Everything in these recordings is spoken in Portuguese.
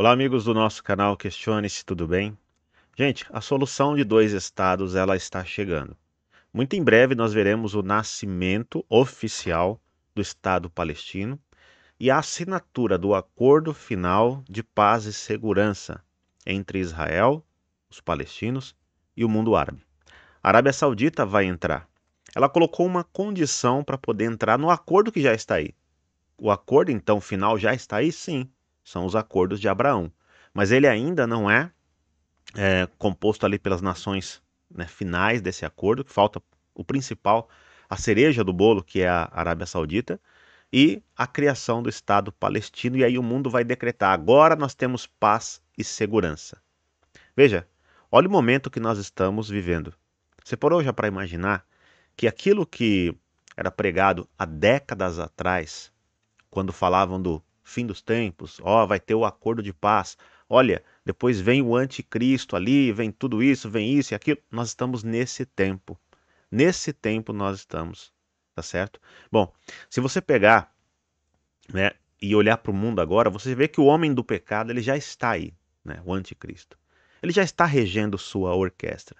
Olá, amigos do nosso canal Questione-se Tudo Bem. Gente, a solução de dois estados ela está chegando. Muito em breve nós veremos o nascimento oficial do Estado palestino e a assinatura do Acordo Final de Paz e Segurança entre Israel, os palestinos e o mundo árabe. A Arábia Saudita vai entrar. Ela colocou uma condição para poder entrar no acordo que já está aí. O acordo, então, final já está aí, sim são os acordos de Abraão. Mas ele ainda não é, é composto ali pelas nações né, finais desse acordo, que falta o principal, a cereja do bolo, que é a Arábia Saudita, e a criação do Estado palestino. E aí o mundo vai decretar: agora nós temos paz e segurança. Veja, olha o momento que nós estamos vivendo. Você parou já para imaginar que aquilo que era pregado há décadas atrás, quando falavam do fim dos tempos, ó, vai ter o acordo de paz. Olha, depois vem o anticristo ali, vem tudo isso, vem isso e aquilo. Nós estamos nesse tempo. Nesse tempo nós estamos, tá certo? Bom, se você pegar, né, e olhar para o mundo agora, você vê que o homem do pecado, ele já está aí, né, o anticristo. Ele já está regendo sua orquestra.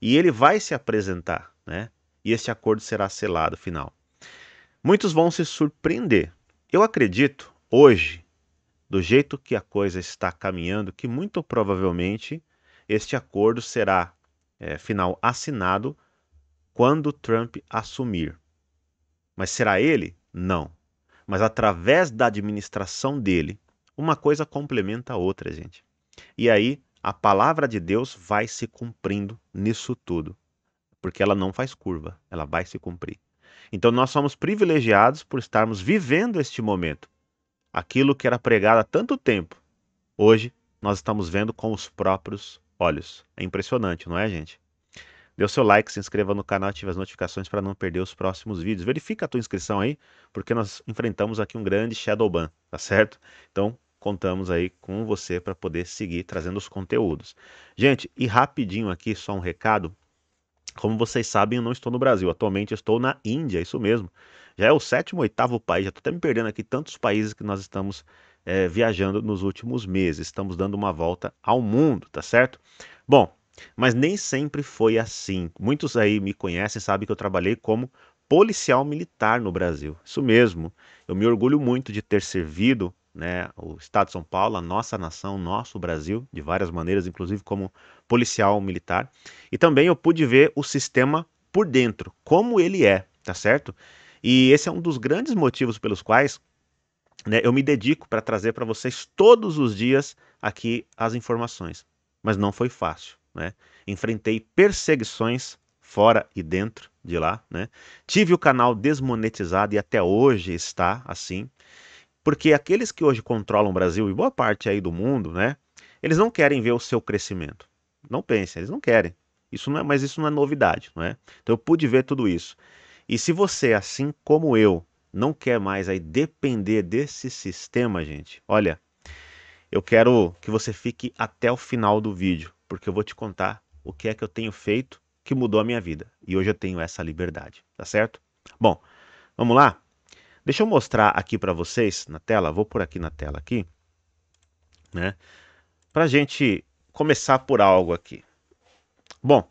E ele vai se apresentar, né? E esse acordo será selado final. Muitos vão se surpreender. Eu acredito, hoje, do jeito que a coisa está caminhando, que muito provavelmente este acordo será é, final assinado quando Trump assumir. Mas será ele? Não. Mas através da administração dele, uma coisa complementa a outra, gente. E aí a palavra de Deus vai se cumprindo nisso tudo, porque ela não faz curva, ela vai se cumprir. Então nós somos privilegiados por estarmos vivendo este momento aquilo que era pregado há tanto tempo. Hoje nós estamos vendo com os próprios olhos. É impressionante, não é, gente? Dê o seu like, se inscreva no canal, ative as notificações para não perder os próximos vídeos. Verifica a tua inscrição aí, porque nós enfrentamos aqui um grande Shadowban, tá certo? Então, contamos aí com você para poder seguir trazendo os conteúdos. Gente, e rapidinho aqui, só um recado. Como vocês sabem, eu não estou no Brasil, atualmente estou na Índia, isso mesmo. Já é o sétimo, oitavo país, já estou até me perdendo aqui tantos países que nós estamos é, viajando nos últimos meses. Estamos dando uma volta ao mundo, tá certo? Bom, mas nem sempre foi assim. Muitos aí me conhecem, sabem que eu trabalhei como policial militar no Brasil. Isso mesmo. Eu me orgulho muito de ter servido né, o Estado de São Paulo, a nossa nação, nosso Brasil, de várias maneiras, inclusive como policial militar. E também eu pude ver o sistema por dentro, como ele é, tá certo? E esse é um dos grandes motivos pelos quais né, eu me dedico para trazer para vocês todos os dias aqui as informações. Mas não foi fácil. Né? Enfrentei perseguições fora e dentro de lá. Né? Tive o canal desmonetizado e até hoje está assim. Porque aqueles que hoje controlam o Brasil e boa parte aí do mundo, né? Eles não querem ver o seu crescimento. Não pensem, eles não querem. Isso não é, mas isso não é novidade, não é? Então eu pude ver tudo isso. E se você, assim como eu, não quer mais aí depender desse sistema, gente, olha, eu quero que você fique até o final do vídeo, porque eu vou te contar o que é que eu tenho feito que mudou a minha vida. E hoje eu tenho essa liberdade, tá certo? Bom, vamos lá? Deixa eu mostrar aqui para vocês na tela, vou por aqui na tela aqui, né? Pra gente começar por algo aqui. Bom,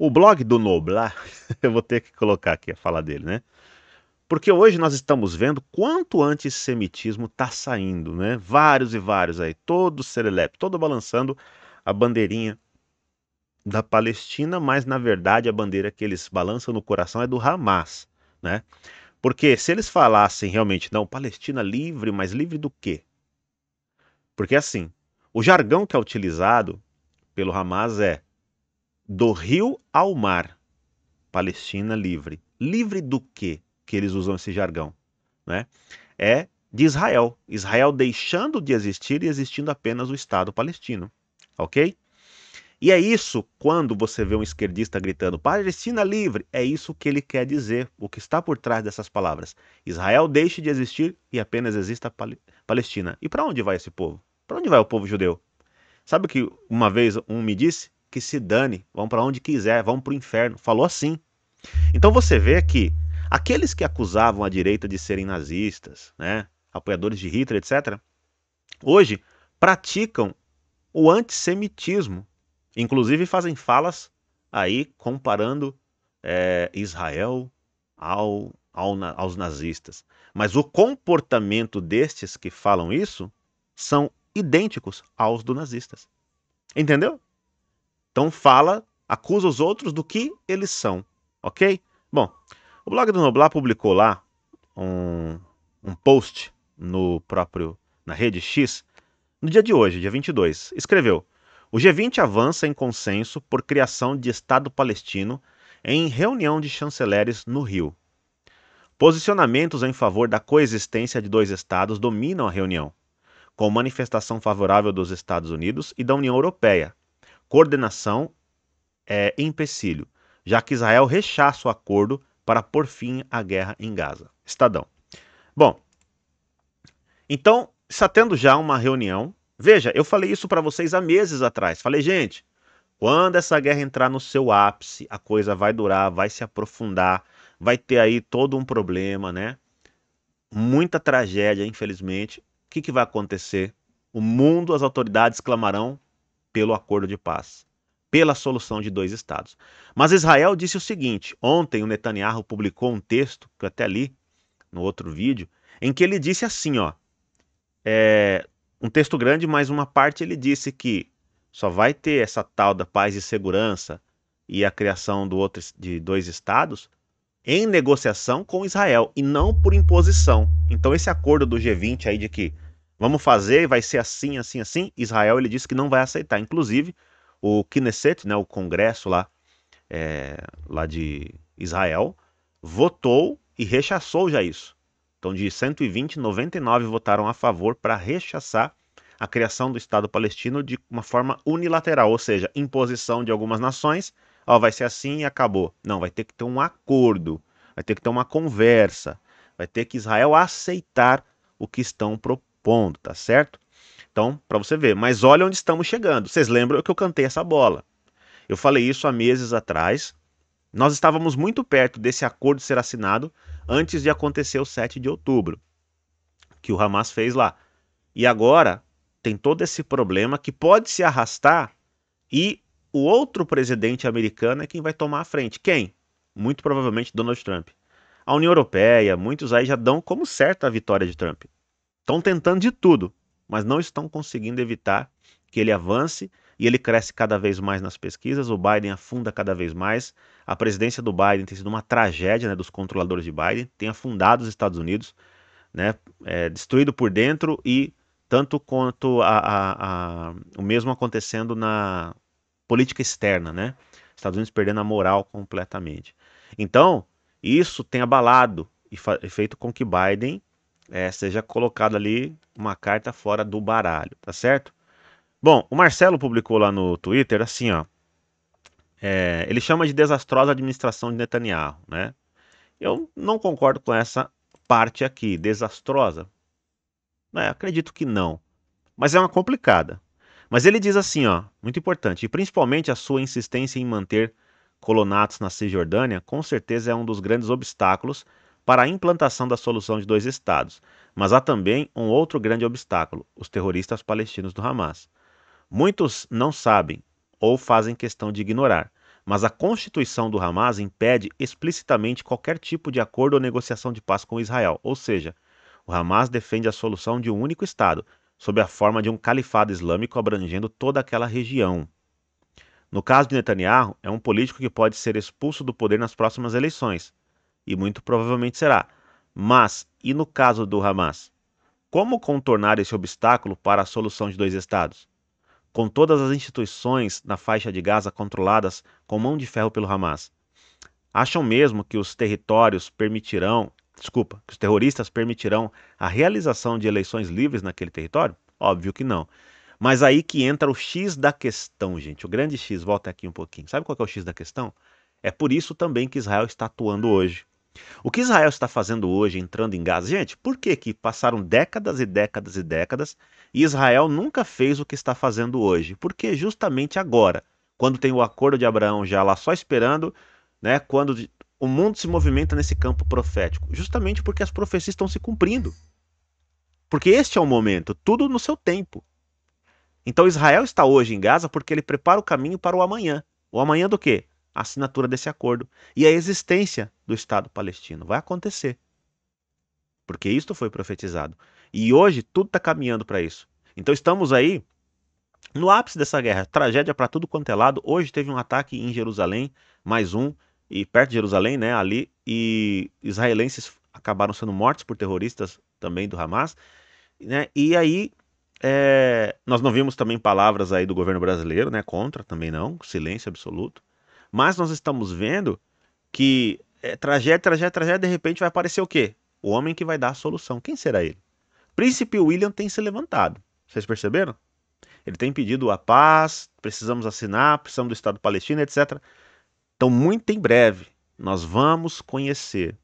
o blog do Noblar, eu vou ter que colocar aqui a fala dele, né? Porque hoje nós estamos vendo quanto antissemitismo está saindo, né? Vários e vários aí, todo serelepe, todo balançando a bandeirinha da Palestina, mas na verdade a bandeira que eles balançam no coração é do Hamas, né? Porque se eles falassem realmente, não, Palestina livre, mas livre do quê? Porque assim, o jargão que é utilizado pelo Hamas é do rio ao mar, Palestina livre. Livre do quê? Que eles usam esse jargão, né? É de Israel. Israel deixando de existir e existindo apenas o Estado palestino, ok? E é isso quando você vê um esquerdista gritando Palestina livre, é isso que ele quer dizer, o que está por trás dessas palavras. Israel deixe de existir e apenas exista Palestina. E para onde vai esse povo? Para onde vai o povo judeu? Sabe o que uma vez um me disse? que se dane, vão para onde quiser, vão para o inferno. Falou assim. Então você vê que aqueles que acusavam a direita de serem nazistas, né, apoiadores de Hitler, etc., hoje praticam o antissemitismo. Inclusive fazem falas aí comparando é, Israel ao, ao, aos nazistas. Mas o comportamento destes que falam isso são idênticos aos dos nazistas. Entendeu? Então fala, acusa os outros do que eles são, ok? Bom, o blog do Noblar publicou lá um, um post no próprio na rede X no dia de hoje, dia 22. Escreveu: O G20 avança em consenso por criação de Estado palestino em reunião de chanceleres no Rio. Posicionamentos em favor da coexistência de dois estados dominam a reunião, com manifestação favorável dos Estados Unidos e da União Europeia, coordenação é empecilho, já que Israel rechaça o acordo para pôr fim à guerra em Gaza. Estadão. Bom, então está tendo já uma reunião. Veja, eu falei isso para vocês há meses atrás. Falei, gente, quando essa guerra entrar no seu ápice, a coisa vai durar, vai se aprofundar, vai ter aí todo um problema, né? Muita tragédia, infelizmente. O que, que vai acontecer? O mundo, as autoridades clamarão pelo acordo de paz, pela solução de dois estados. Mas Israel disse o seguinte: ontem o Netanyahu publicou um texto, que eu até li no outro vídeo, em que ele disse assim: ó, é, um texto grande, mas uma parte ele disse que só vai ter essa tal da paz e segurança e a criação do outro, de dois estados em negociação com Israel e não por imposição. Então esse acordo do G20 aí de que vamos fazer, vai ser assim, assim, assim. Israel ele disse que não vai aceitar. Inclusive, o Knesset, né, o Congresso lá, é, lá de Israel, votou e rechaçou já isso. Então, de 120, 99 votaram a favor para rechaçar a criação do Estado palestino de uma forma unilateral, ou seja, imposição de algumas nações. Ó, vai ser assim e acabou. Não, vai ter que ter um acordo, vai ter que ter uma conversa, vai ter que Israel aceitar o que estão propondo expondo, tá certo? Então, para você ver. Mas olha onde estamos chegando. Vocês lembram que eu cantei essa bola? Eu falei isso há meses atrás. Nós estávamos muito perto desse acordo ser assinado antes de acontecer o 7 de outubro, que o Hamas fez lá. E agora tem todo esse problema que pode se arrastar e o outro presidente americano é quem vai tomar a frente. Quem? Muito provavelmente Donald Trump. A União Europeia, muitos aí já dão como certa a vitória de Trump. Estão tentando de tudo, mas não estão conseguindo evitar que ele avance e ele cresce cada vez mais nas pesquisas, o Biden afunda cada vez mais. A presidência do Biden tem sido uma tragédia né, dos controladores de Biden, tem afundado os Estados Unidos, né, é, destruído por dentro e tanto quanto a, a, a, o mesmo acontecendo na política externa, né? Estados Unidos perdendo a moral completamente. Então, isso tem abalado e, e feito com que Biden é, seja colocada ali uma carta fora do baralho, tá certo? Bom, o Marcelo publicou lá no Twitter assim, ó. É, ele chama de desastrosa administração de Netanyahu, né? Eu não concordo com essa parte aqui, desastrosa. É, acredito que não. Mas é uma complicada. Mas ele diz assim, ó, muito importante, e principalmente a sua insistência em manter colonatos na Cisjordânia, com certeza é um dos grandes obstáculos para a implantação da solução de dois estados, mas há também um outro grande obstáculo: os terroristas palestinos do Hamas. Muitos não sabem ou fazem questão de ignorar, mas a Constituição do Hamas impede explicitamente qualquer tipo de acordo ou negociação de paz com Israel, ou seja, o Hamas defende a solução de um único Estado, sob a forma de um califado islâmico abrangendo toda aquela região. No caso de Netanyahu, é um político que pode ser expulso do poder nas próximas eleições, e muito provavelmente será. Mas, e no caso do Hamas? Como contornar esse obstáculo para a solução de dois estados? Com todas as instituições na faixa de Gaza controladas com mão de ferro pelo Hamas. Acham mesmo que os territórios permitirão, desculpa, que os terroristas permitirão a realização de eleições livres naquele território? Óbvio que não. Mas aí que entra o X da questão, gente. O grande X, volta aqui um pouquinho. Sabe qual é o X da questão? É por isso também que Israel está atuando hoje. O que Israel está fazendo hoje entrando em Gaza? Gente, por que, que passaram décadas e décadas e décadas e Israel nunca fez o que está fazendo hoje? Porque justamente agora, quando tem o acordo de Abraão já lá só esperando, né, quando o mundo se movimenta nesse campo profético, justamente porque as profecias estão se cumprindo. Porque este é o momento, tudo no seu tempo. Então Israel está hoje em Gaza porque ele prepara o caminho para o amanhã. O amanhã do quê? a assinatura desse acordo e a existência do Estado palestino. Vai acontecer. Porque isto foi profetizado. E hoje tudo está caminhando para isso. Então estamos aí no ápice dessa guerra. Tragédia para tudo quanto é lado. Hoje teve um ataque em Jerusalém, mais um, e perto de Jerusalém, né, ali, e israelenses acabaram sendo mortos por terroristas também do Hamas. Né? E aí é, nós não vimos também palavras aí do governo brasileiro, né? Contra também não, silêncio absoluto. Mas nós estamos vendo que é, eh, tragédia, tragédia, tragédia, de repente vai aparecer o quê? O homem que vai dar a solução. Quem será ele? Príncipe William tem se levantado. Vocês perceberam? Ele tem pedido a paz, precisamos assinar, precisamos do Estado palestino, etc. Então, muito em breve, nós vamos conhecer.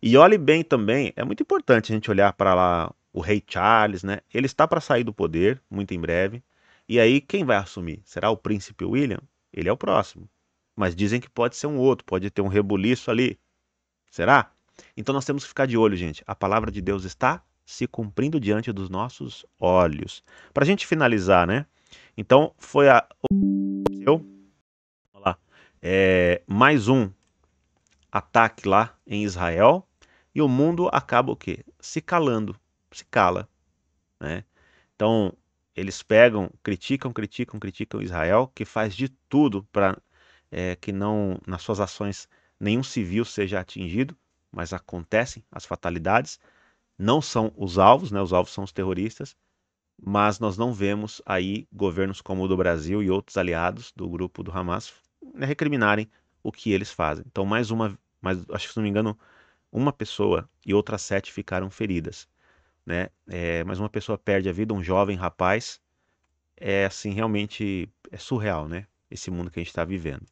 E olhe bem também, é muito importante a gente olhar para lá o rei Charles, né? Ele está para sair do poder muito em breve. E aí, quem vai assumir? Será o príncipe William? Ele é o próximo. Mas dizem que pode ser um outro, pode ter um rebuliço ali. Será? Então nós temos que ficar de olho, gente. A palavra de Deus está se cumprindo diante dos nossos olhos. Para a gente finalizar, né? Então foi a. Eu. Olá. É, mais um ataque lá em Israel e o mundo acaba o quê? Se calando, se cala, né? Então eles pegam, criticam, criticam, criticam Israel, que faz de tudo para é, que não nas suas ações nenhum civil seja atingido, mas acontecem as fatalidades. Não são os alvos, né? Os alvos são os terroristas, mas nós não vemos aí governos como o do Brasil e outros aliados do grupo do Hamas né, recriminarem o que eles fazem. Então, mais uma, mais, acho que se não me engano, uma pessoa e outras sete ficaram feridas, né? É, mas uma pessoa perde a vida, um jovem rapaz, é assim realmente é surreal, né? esse mundo que a gente está vivendo.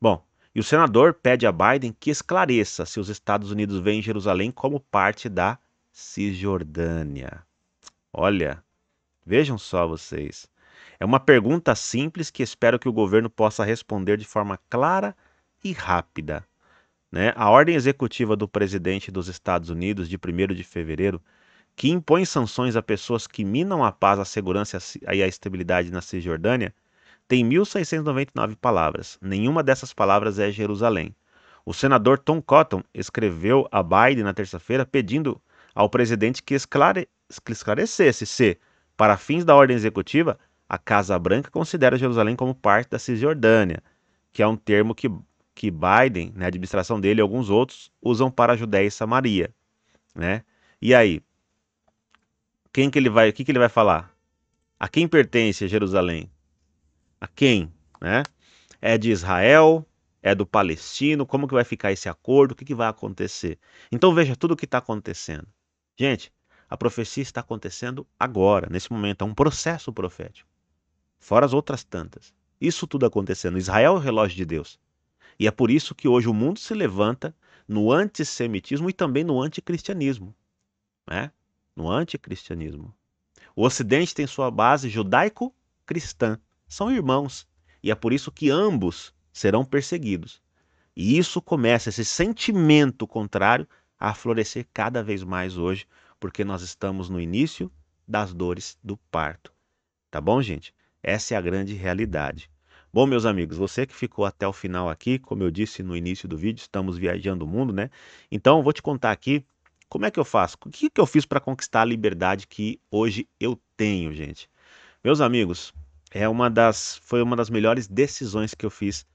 Bom, e o senador pede a Biden que esclareça se os Estados Unidos veem Jerusalém como parte da Cisjordânia. Olha, vejam só vocês. É uma pergunta simples que espero que o governo possa responder de forma clara e rápida. Né? A ordem executiva do presidente dos Estados Unidos, de 1 de fevereiro, que impõe sanções a pessoas que minam a paz, a segurança e a estabilidade na Cisjordânia, tem 1.699 palavras. Nenhuma dessas palavras é Jerusalém. O senador Tom Cotton escreveu a Biden na terça-feira pedindo ao presidente que, esclare... que esclarecesse se, para fins da ordem executiva, a Casa Branca considera Jerusalém como parte da Cisjordânia, que é um termo que, que Biden, na né, administração dele e alguns outros, usam para a Judéia e Samaria. Né? E aí, quem que ele vai, o que, que ele vai falar? A quem pertence Jerusalém? a quem, né? É de Israel? É do palestino? Como que vai ficar esse acordo? O que, que vai acontecer? Então veja tudo o que está acontecendo. Gente, a profecia está acontecendo agora, nesse momento. É um processo profético. Fora as outras tantas. Isso tudo acontecendo. Israel é o relógio de Deus. E é por isso que hoje o mundo se levanta no antissemitismo e também no anticristianismo. Né? No anticristianismo. O Ocidente tem sua base judaico-cristã são irmãos, e é por isso que ambos serão perseguidos. E isso começa, esse sentimento contrário, a florescer cada vez mais hoje, porque nós estamos no início das dores do parto. Tá bom, gente? Essa é a grande realidade. Bom, meus amigos, você que ficou até o final aqui, como eu disse no início do vídeo, estamos viajando o mundo, né? Então, vou te contar aqui como é que eu faço, o que, que eu fiz para conquistar a liberdade que hoje eu tenho, gente. Meus amigos, é uma das foi uma das melhores decisões que eu fiz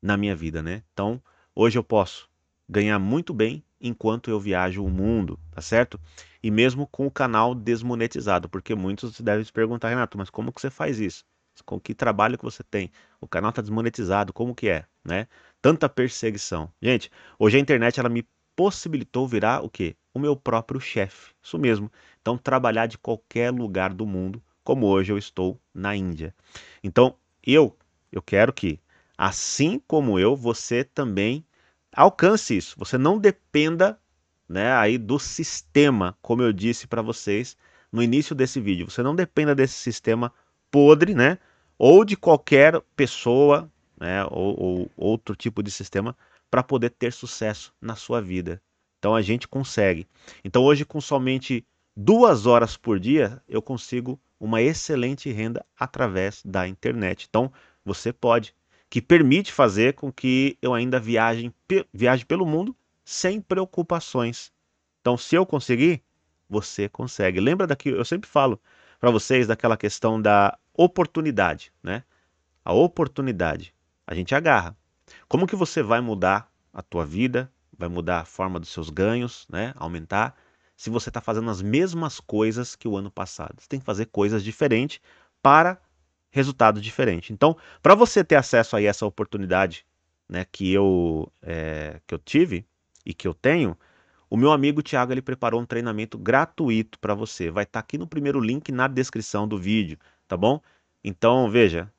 na minha vida, né? Então, hoje eu posso ganhar muito bem enquanto eu viajo o mundo, tá certo? E mesmo com o canal desmonetizado, porque muitos devem se perguntar, Renato, mas como que você faz isso? Com que trabalho que você tem? O canal tá desmonetizado, como que é, né? Tanta perseguição. Gente, hoje a internet ela me possibilitou virar o quê? O meu próprio chefe. Isso mesmo. Então, trabalhar de qualquer lugar do mundo como hoje eu estou na Índia. Então, eu eu quero que assim como eu, você também alcance isso. Você não dependa, né, aí do sistema, como eu disse para vocês no início desse vídeo. Você não dependa desse sistema podre, né, ou de qualquer pessoa, né, ou, ou outro tipo de sistema para poder ter sucesso na sua vida. Então a gente consegue. Então hoje com somente duas horas por dia eu consigo uma excelente renda através da internet. Então, você pode, que permite fazer com que eu ainda viaje, viaje pelo mundo sem preocupações. Então, se eu conseguir, você consegue. Lembra daqui, eu sempre falo para vocês daquela questão da oportunidade, né? A oportunidade, a gente agarra. Como que você vai mudar a tua vida? Vai mudar a forma dos seus ganhos, né? Aumentar se você está fazendo as mesmas coisas que o ano passado. Você tem que fazer coisas diferentes para resultado diferente. Então, para você ter acesso a essa oportunidade né, que, eu, é, que eu tive e que eu tenho, o meu amigo Thiago ele preparou um treinamento gratuito para você. Vai estar tá aqui no primeiro link na descrição do vídeo, tá bom? Então, veja,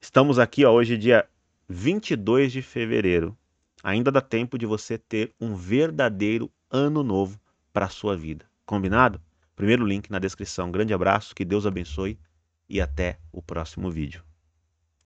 estamos aqui ó, hoje é dia 22 de fevereiro. Ainda dá tempo de você ter um verdadeiro ano novo para a sua vida. Combinado? Primeiro link na descrição. Grande abraço, que Deus abençoe e até o próximo vídeo.